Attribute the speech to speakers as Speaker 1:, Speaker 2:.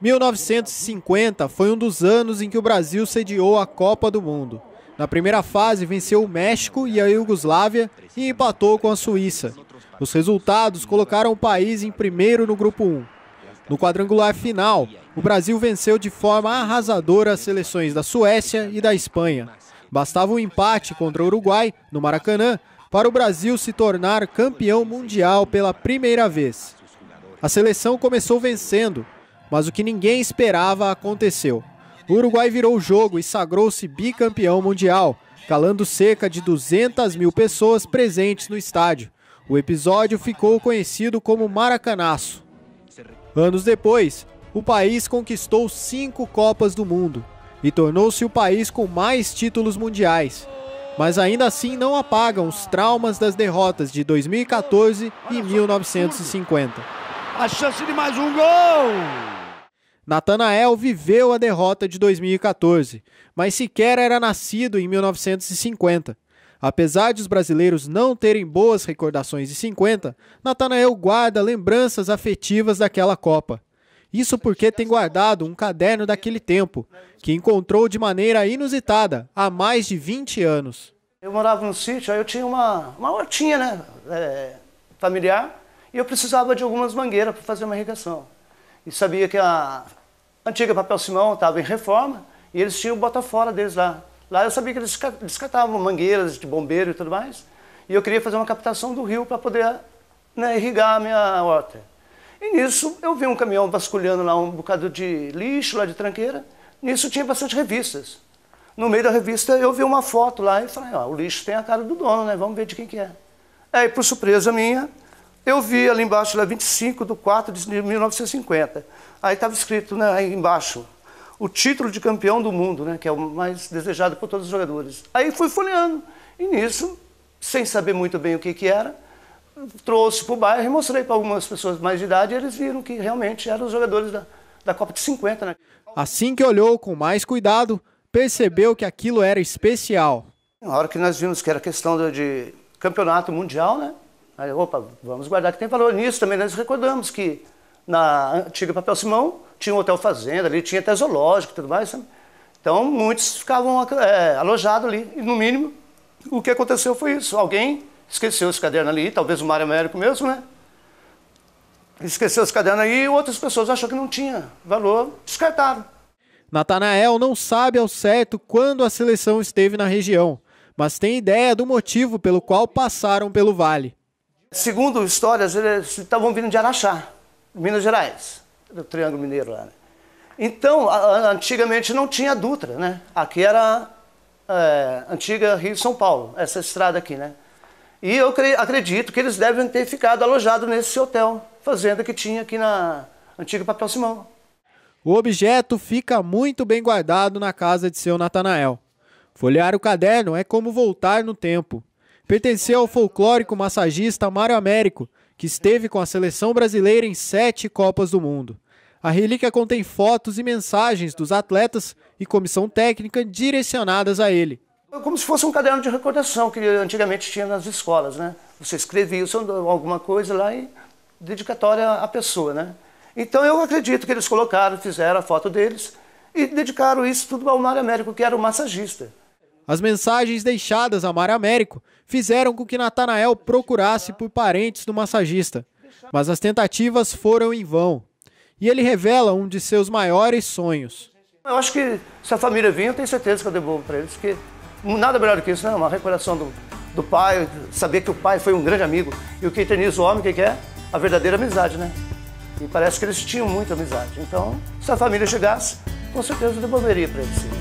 Speaker 1: 1950 foi um dos anos em que o Brasil sediou a Copa do Mundo. Na primeira fase, venceu o México e a Iugoslávia e empatou com a Suíça. Os resultados colocaram o país em primeiro no Grupo 1. No quadrangular final, o Brasil venceu de forma arrasadora as seleções da Suécia e da Espanha. Bastava um empate contra o Uruguai, no Maracanã, para o Brasil se tornar campeão mundial pela primeira vez. A seleção começou vencendo, mas o que ninguém esperava aconteceu. O Uruguai virou o jogo e sagrou-se bicampeão mundial, calando cerca de 200 mil pessoas presentes no estádio. O episódio ficou conhecido como Maracanaço. Anos depois, o país conquistou cinco Copas do Mundo e tornou-se o país com mais títulos mundiais. Mas ainda assim não apagam os traumas das derrotas de 2014 e 1950. A chance de mais um gol! Natanael viveu a derrota de 2014, mas sequer era nascido em 1950. Apesar de os brasileiros não terem boas recordações de 50, Natanael guarda lembranças afetivas daquela Copa. Isso porque tem guardado um caderno daquele tempo, que encontrou de maneira inusitada há mais de 20 anos.
Speaker 2: Eu morava num sítio, aí eu tinha uma, uma hortinha né, é, familiar e eu precisava de algumas mangueiras para fazer uma irrigação e sabia que a antiga Papel Simão estava em reforma e eles tinham o bota-fora deles lá. Lá eu sabia que eles descartavam mangueiras de bombeiro e tudo mais. E eu queria fazer uma captação do rio para poder né, irrigar a minha horta. E nisso eu vi um caminhão vasculhando lá um bocado de lixo lá de tranqueira. Nisso tinha bastante revistas. No meio da revista eu vi uma foto lá e falei, ó, o lixo tem a cara do dono, né? Vamos ver de quem que é. Aí, por surpresa minha, eu vi ali embaixo, lá 25 de 4 de 1950. Aí estava escrito né, aí embaixo, o título de campeão do mundo, né, que é o mais desejado por todos os jogadores. Aí fui folheando. E nisso, sem saber muito bem o que, que era, trouxe para o bairro e
Speaker 1: mostrei para algumas pessoas mais de idade e eles viram que realmente eram os jogadores da, da Copa de 50. Né? Assim que olhou com mais cuidado, percebeu que aquilo era especial.
Speaker 2: Na hora que nós vimos que era questão de campeonato mundial, né? Aí, opa, vamos guardar que tem valor nisso. Também né? nós recordamos que na antiga Papel Simão tinha um hotel fazenda ali, tinha até zoológico e tudo mais. Sabe? Então muitos ficavam é, alojados ali. E no mínimo, o que aconteceu foi isso. Alguém esqueceu esse caderno ali, talvez o Mário Américo mesmo, né? Esqueceu esse caderno aí e outras pessoas achou que não tinha valor, descartaram.
Speaker 1: Natanael não sabe ao certo quando a seleção esteve na região, mas tem ideia do motivo pelo qual passaram pelo vale. Segundo histórias,
Speaker 2: eles estavam vindo de Araxá, Minas
Speaker 1: Gerais, do Triângulo Mineiro lá. Né? Então,
Speaker 2: antigamente não tinha Dutra, né? Aqui era é, antiga Rio-São Paulo, essa estrada aqui, né? E eu acredito que eles devem ter ficado alojados nesse hotel, fazenda que tinha aqui na antiga Papel Simão.
Speaker 1: O objeto fica muito bem guardado na casa de seu Natanael. Folhear o caderno é como voltar no tempo pertenceu ao folclórico massagista Mário Américo, que esteve com a seleção brasileira em sete Copas do Mundo. A relíquia contém fotos e mensagens dos atletas e comissão técnica direcionadas a ele. Como se fosse um caderno
Speaker 2: de recordação que antigamente tinha nas escolas, né? Você escrevia alguma coisa lá e dedicatória à pessoa, né? Então eu acredito que eles colocaram, fizeram a foto deles
Speaker 1: e dedicaram isso tudo ao Mário Américo, que era o massagista. As mensagens deixadas a Mário Américo fizeram com que Natanael procurasse por parentes do massagista, mas as tentativas foram em vão. E ele revela um de seus maiores sonhos.
Speaker 2: Eu acho que se a família vir, eu tenho certeza que eu devolvo para eles, que nada melhor do que isso, né? Uma recordação do, do pai, saber que o pai foi um grande amigo. E o que eterniza o homem, o que, que é? A verdadeira amizade, né? E parece que eles tinham muita amizade. Então, se a família chegasse, com certeza eu devolveria para eles sim.